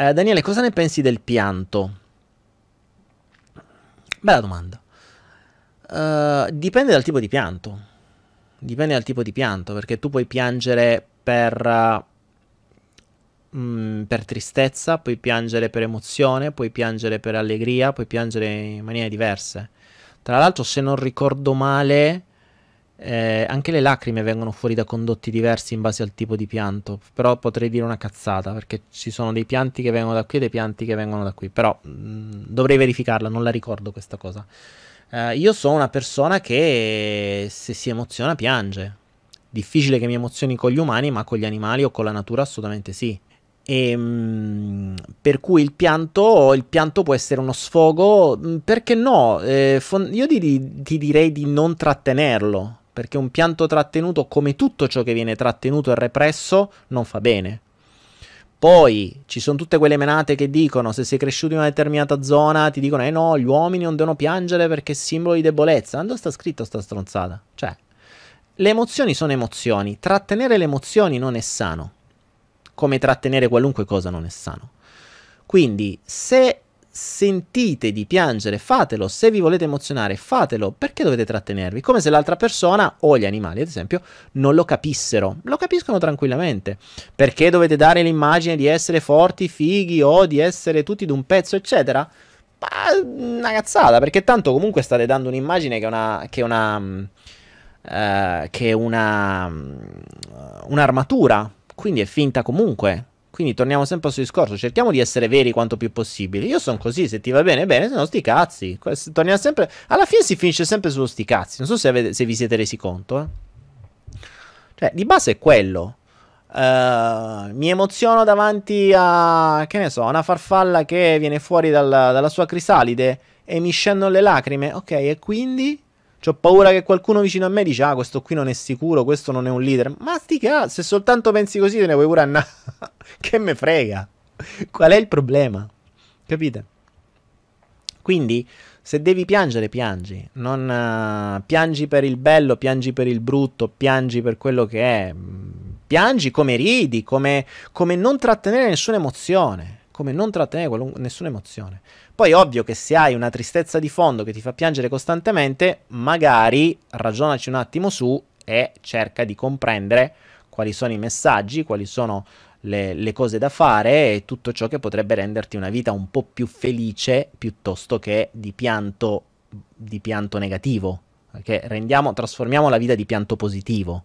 Eh, Daniele, cosa ne pensi del pianto? Bella domanda. Uh, dipende dal tipo di pianto. Dipende dal tipo di pianto, perché tu puoi piangere per, uh, mm, mh, per tristezza, puoi piangere per emozione, puoi piangere per allegria, puoi piangere in maniere diverse. Tra l'altro, se non ricordo male, eh, anche le lacrime vengono fuori da condotti diversi in base al tipo di pianto, però potrei dire una cazzata perché ci sono dei pianti che vengono da qui e dei pianti che vengono da qui, però mh, mm, dovrei verificarla, non la ricordo questa cosa. Eh, io sono una persona che se si emoziona piange. Difficile che mi emozioni con gli umani, ma con gli animali o con la natura assolutamente sì. E, ehm, mh, per cui il pianto, il pianto, può essere uno sfogo, mh, mm, perché no? Eh, io ti, ti direi di non trattenerlo, perché un pianto trattenuto, come tutto ciò che viene trattenuto e represso, non fa bene. Poi ci sono tutte quelle menate che dicono se sei cresciuto in una determinata zona ti dicono eh no, gli uomini non devono piangere perché è simbolo di debolezza. Quando sta scritto sta stronzata? Cioè, le emozioni sono emozioni, trattenere le emozioni non è sano, come trattenere qualunque cosa non è sano. Quindi se sentite di piangere, fatelo, se vi volete emozionare, fatelo, perché dovete trattenervi? Come se l'altra persona o gli animali, ad esempio, non lo capissero, lo capiscono tranquillamente. Perché dovete dare l'immagine di essere forti, fighi o di essere tutti d'un pezzo, eccetera? Ma una cazzata, perché tanto comunque state dando un'immagine che è una... Che è una Uh, che è una, mm, un'armatura, quindi è finta comunque. Quindi torniamo sempre al suo discorso, cerchiamo di essere veri quanto più possibile. Io sono così, se ti va bene, bene, se no sti cazzi. Torniamo sempre... Alla fine si finisce sempre sullo sti cazzi, non so se, avete, se vi siete resi conto. Eh. Cioè, di base è quello. Uh, mi emoziono davanti a, che ne so, una farfalla che viene fuori dal, dalla sua crisalide e mi scendono le lacrime. Ok, e quindi... Ho paura che qualcuno vicino a me dice, ah, questo qui non è sicuro, questo non è un leader. Ma sti cazzo, se soltanto pensi così te ne vuoi pure andare. che me frega. Qual è il problema? Capite? Quindi, se devi piangere, piangi. Non uh, piangi per il bello, piangi per il brutto, piangi per quello che è. Piangi come ridi, come, come non trattenere nessuna emozione come non trattenere qualun- nessuna emozione. Poi ovvio che se hai una tristezza di fondo che ti fa piangere costantemente, magari ragionaci un attimo su e cerca di comprendere quali sono i messaggi, quali sono le, le, cose da fare e tutto ciò che potrebbe renderti una vita un po' più felice piuttosto che di pianto, di pianto negativo. Perché rendiamo, trasformiamo la vita di pianto positivo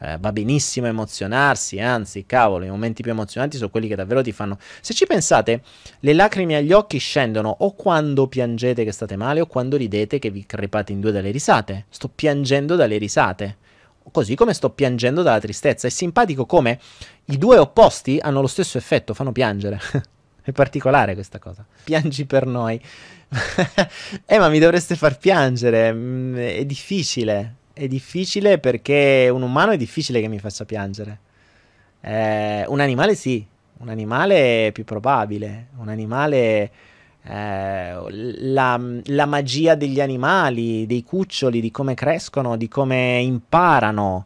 eh, va benissimo emozionarsi, anzi, cavolo, i momenti più emozionanti sono quelli che davvero ti fanno... Se ci pensate, le lacrime agli occhi scendono o quando piangete che state male o quando ridete che vi crepate in due dalle risate. Sto piangendo dalle risate. Così come sto piangendo dalla tristezza. È simpatico come i due opposti hanno lo stesso effetto, fanno piangere. È particolare questa cosa. Piangi per noi. eh, ma mi dovreste far piangere. Mm, è difficile è difficile perché un umano è difficile che mi faccia piangere. Eh, un animale sì, un animale è più probabile, un animale... Eh, la, la, magia degli animali, dei cuccioli, di come crescono, di come imparano.